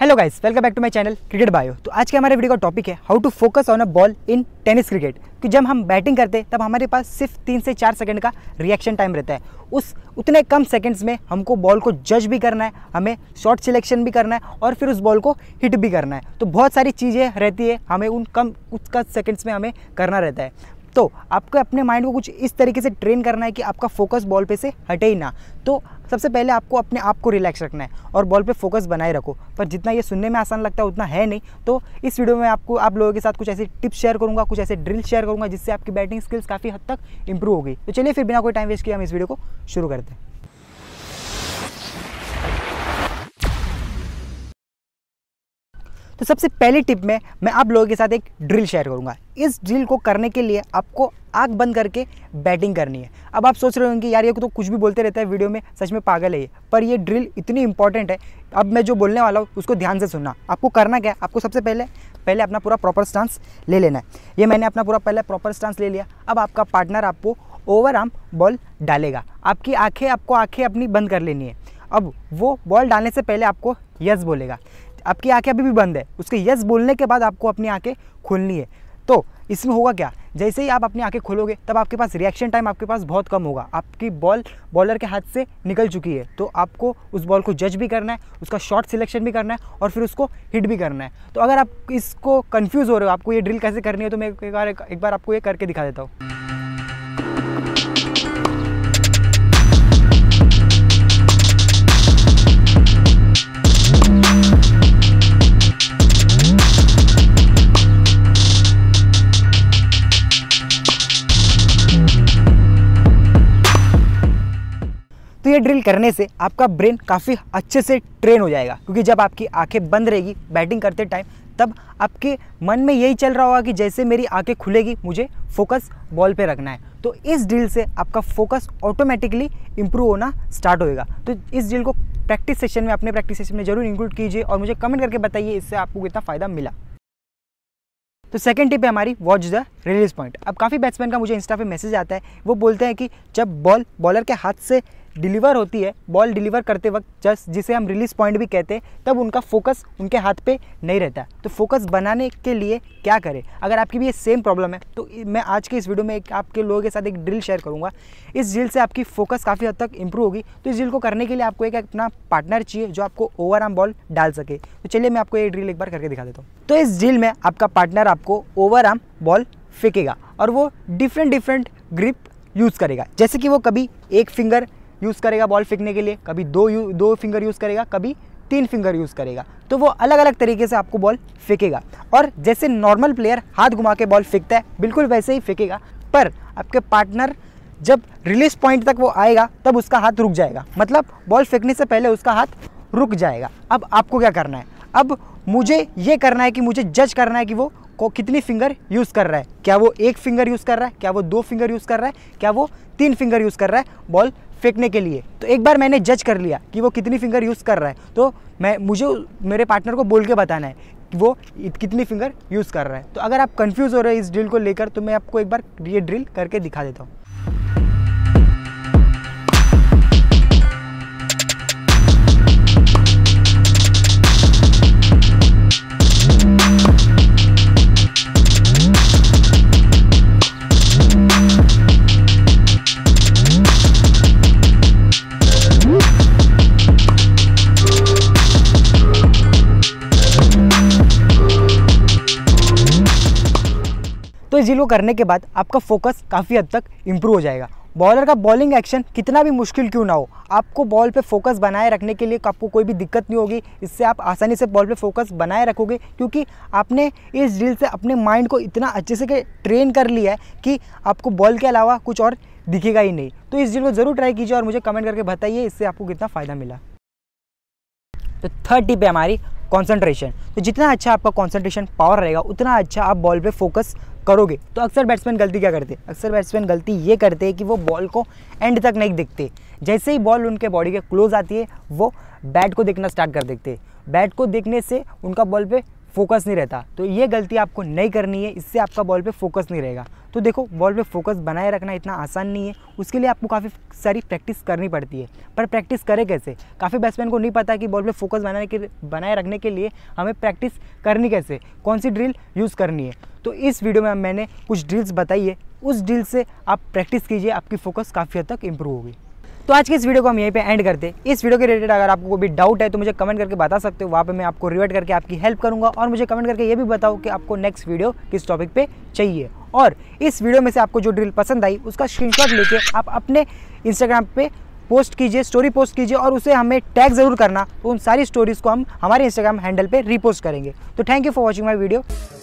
hello guys welcome back to my channel cricket bio तो आज के हमारे वीडियो का टॉपिक है how to focus on a ball in tennis cricket कि जब हम बैटिंग करते हैं तब हमारे पास सिर्फ तीन से चार सेकंड का रिएक्शन टाइम रहता है उस उतने कम सेकंड्स में हमको बॉल को जज भी करना है हमें शॉट सिलेक्शन भी करना है और फिर उस बॉल को हिट भी करना है तो बहुत सारी चीज़ें रहती है हमें उन कम कुछ सेकेंड्स में हमें करना रहता है तो आपको अपने माइंड को कुछ इस तरीके से ट्रेन करना है कि आपका फोकस बॉल पे से हटे ही ना तो सबसे पहले आपको अपने आप को रिलैक्स रखना है और बॉल पे फोकस बनाए रखो पर जितना ये सुनने में आसान लगता है उतना है नहीं तो इस वीडियो में आपको आप लोगों के साथ कुछ ऐसे टिप्स शेयर करूँगा कुछ ऐसे ड्रिल शेयर करूँगा जिससे आपकी बैटिंग स्किल्स काफ़ी हद तक इंप्रूव होगी तो चलिए फिर बिना कोई टाइम वेस्ट किए हम इस वीडियो को शुरू करते हैं तो सबसे पहली टिप में मैं आप लोगों के साथ एक ड्रिल शेयर करूँगा इस ड्रिल को करने के लिए आपको आग बंद करके बैटिंग करनी है अब आप सोच रहे होंगे यार ये तो कुछ भी बोलते रहता है वीडियो में सच में पागल है ये पर ये ड्रिल इतनी इंपॉर्टेंट है अब मैं जो बोलने वाला हूँ उसको ध्यान से सुनना आपको करना क्या है आपको सबसे पहले पहले अपना पूरा प्रॉपर स्टांस ले लेना है ये मैंने अपना पूरा पहले प्रॉपर स्टांस ले लिया अब आपका पार्टनर आपको ओवर आर्म बॉल डालेगा आपकी आंखें आपको आंखें अपनी बंद कर लेनी है अब वो बॉल डालने से पहले आपको यस बोलेगा आपकी आंखें अभी भी बंद है उसके यस बोलने के बाद आपको अपनी आंखें खोलनी है तो इसमें होगा क्या जैसे ही आप अपनी आंखें खोलोगे तब आपके पास रिएक्शन टाइम आपके पास बहुत कम होगा आपकी बॉल बॉलर के हाथ से निकल चुकी है तो आपको उस बॉल को जज भी करना है उसका शॉट सिलेक्शन भी करना है और फिर उसको हिट भी करना है तो अगर आप इसको कन्फ्यूज़ हो रहे हो आपको ये ड्रिल कैसे करनी है तो मैं एक बार एक बार आपको ये करके दिखा देता हूँ करने से आपका ब्रेन काफ़ी अच्छे से ट्रेन हो जाएगा क्योंकि जब आपकी आंखें बंद रहेगी बैटिंग करते टाइम तब आपके मन में यही चल रहा होगा कि जैसे मेरी आंखें खुलेगी मुझे फोकस बॉल पे रखना है तो इस ड्रिल से आपका फोकस ऑटोमेटिकली इम्प्रूव होना स्टार्ट होएगा तो इस ड्रिल को प्रैक्टिस सेशन में अपने प्रैक्टिस सेशन में जरूर इंक्लूड कीजिए और मुझे कमेंट करके बताइए इससे आपको कितना फ़ायदा मिला तो सेकेंड टिप है हमारी वॉच द रिलीज पॉइंट अब काफ़ी बैट्समैन का मुझे इंस्टा पे मैसेज आता है वो बोलते हैं कि जब बॉल बॉलर के हाथ से डिलीवर होती है बॉल डिलीवर करते वक्त जस्ट जिसे हम रिलीज पॉइंट भी कहते हैं तब उनका फोकस उनके हाथ पे नहीं रहता तो फोकस बनाने के लिए क्या करें अगर आपकी भी ये सेम प्रॉब्लम है तो मैं आज के इस वीडियो में एक आपके लोगों के साथ एक ड्रिल शेयर करूँगा इस ड्रिल से आपकी फोकस काफ़ी हद तक इंप्रूव होगी तो इस ड्रिल को करने के लिए आपको एक अपना पार्टनर चाहिए जो आपको ओवर आर्म बॉल डाल सके तो चलिए मैं आपको ये ड्रिल एक बार करके दिखा देता हूँ तो इस ड्रिल में आपका पार्टनर आपको ओवर आर्म बॉल फेंकेगा और वो डिफरेंट डिफरेंट ग्रिप यूज़ करेगा जैसे कि वो कभी एक फिंगर यूज़ करेगा बॉल फेंकने के लिए कभी दो यू दो फिंगर यूज़ करेगा कभी तीन फिंगर यूज़ करेगा तो वो अलग अलग तरीके से आपको बॉल फेंकेगा और जैसे नॉर्मल प्लेयर हाथ घुमा के बॉल फेंकता है बिल्कुल वैसे ही फेंकेगा पर आपके पार्टनर जब रिलीज पॉइंट तक वो आएगा तब उसका हाथ रुक जाएगा मतलब बॉल फेंकने से पहले उसका हाथ रुक जाएगा अब आपको क्या करना है अब मुझे ये करना है कि मुझे जज करना है कि वो को कितनी फिंगर यूज़ कर रहा है क्या वो एक फिंगर यूज़ कर रहा है क्या वो दो फिंगर यूज़ कर रहा है क्या वो तीन फिंगर यूज़ कर रहा है बॉल फेंकने के लिए तो एक बार मैंने जज कर लिया कि वो कितनी फिंगर यूज़ कर रहा है तो मैं मुझे मेरे पार्टनर को बोल के बताना है कि वो कितनी फिंगर यूज़ कर रहा है तो अगर आप कंफ्यूज हो रहे हैं इस ड्रिल को लेकर तो मैं आपको एक बार ये ड्रिल करके दिखा देता हूँ डील को करने के बाद आपका फोकस काफ़ी हद तक इम्प्रूव हो जाएगा बॉलर का बॉलिंग एक्शन कितना भी मुश्किल क्यों ना हो आपको बॉल पे फोकस बनाए रखने के लिए आपको कोई भी दिक्कत नहीं होगी इससे आप आसानी से बॉल पे फोकस बनाए रखोगे क्योंकि आपने इस ड्रिल से अपने माइंड को इतना अच्छे से ट्रेन कर लिया है कि आपको बॉल के अलावा कुछ और दिखेगा ही नहीं तो इस ड्रिल को ज़रूर ट्राई कीजिए और मुझे कमेंट करके बताइए इससे आपको कितना फ़ायदा मिला तो थर्ड टिप है हमारी कॉन्सेंट्रेशन तो जितना अच्छा आपका कॉन्सेंट्रेशन पावर रहेगा उतना अच्छा आप बॉल पर फोकस करोगे तो अक्सर बैट्समैन गलती क्या करते अक्सर बैट्समैन गलती ये करते हैं कि वो बॉल को एंड तक नहीं देखते जैसे ही बॉल उनके बॉडी के क्लोज आती है वो बैट को देखना स्टार्ट कर देते बैट को देखने से उनका बॉल पे फोकस नहीं रहता तो ये गलती आपको नहीं करनी है इससे आपका बॉल पे फोकस नहीं रहेगा तो देखो बॉल पे फोकस बनाए रखना इतना आसान नहीं है उसके लिए आपको काफ़ी सारी प्रैक्टिस करनी पड़ती है पर प्रैक्टिस करें कैसे काफ़ी बैट्समैन को नहीं पता कि बॉल पे फोकस बनाने के बनाए रखने के लिए हमें प्रैक्टिस करनी कैसे कौन सी ड्रिल यूज़ करनी है तो इस वीडियो में मैंने कुछ ड्रिल्स बताई है उस ड्रिल से आप प्रैक्टिस कीजिए आपकी फ़ोकस काफ़ी हद तक इम्प्रूव होगी तो आज के इस वीडियो को हम यहीं पे एंड करते हैं इस वीडियो के रिलेटेड अगर आपको कोई भी डाउट है तो मुझे कमेंट करके बता सकते हो वहाँ पे मैं आपको रिवर्ट करके आपकी हेल्प करूँगा और मुझे कमेंट करके ये भी बताओ कि आपको नेक्स्ट वीडियो किस टॉपिक पे चाहिए और इस वीडियो में से आपको जो ड्रिल पसंद आई उसका स्क्रीनशॉट लेके आप अपने इंस्टाग्राम पे पोस्ट कीजिए स्टोरी पोस्ट कीजिए और उसे हमें टैग ज़रूर करना तो उन सारी स्टोरीज़ को हम हमारे इंस्टाग्राम हैंडल पर रीपोस्ट करेंगे तो thank you for watching my video